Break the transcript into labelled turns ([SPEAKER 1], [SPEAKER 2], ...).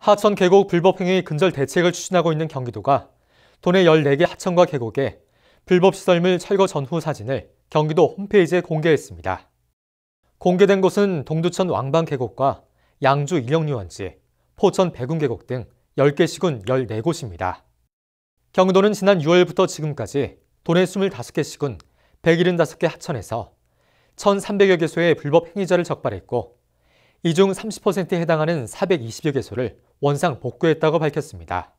[SPEAKER 1] 하천 계곡 불법행위 근절 대책을 추진하고 있는 경기도가 도내 14개 하천과 계곡에 불법 시설물 철거 전후 사진을 경기도 홈페이지에 공개했습니다. 공개된 곳은 동두천 왕방계곡과 양주 일영류원지 포천 백운계곡 등 10개 시군 14곳입니다. 경기도는 지난 6월부터 지금까지 도내 25개 시군 175개 하천에서 1,300여 개소의 불법 행위자를 적발했고 이 중 30%에 해당하는 420여 개소를 원상 복구했다고 밝혔습니다.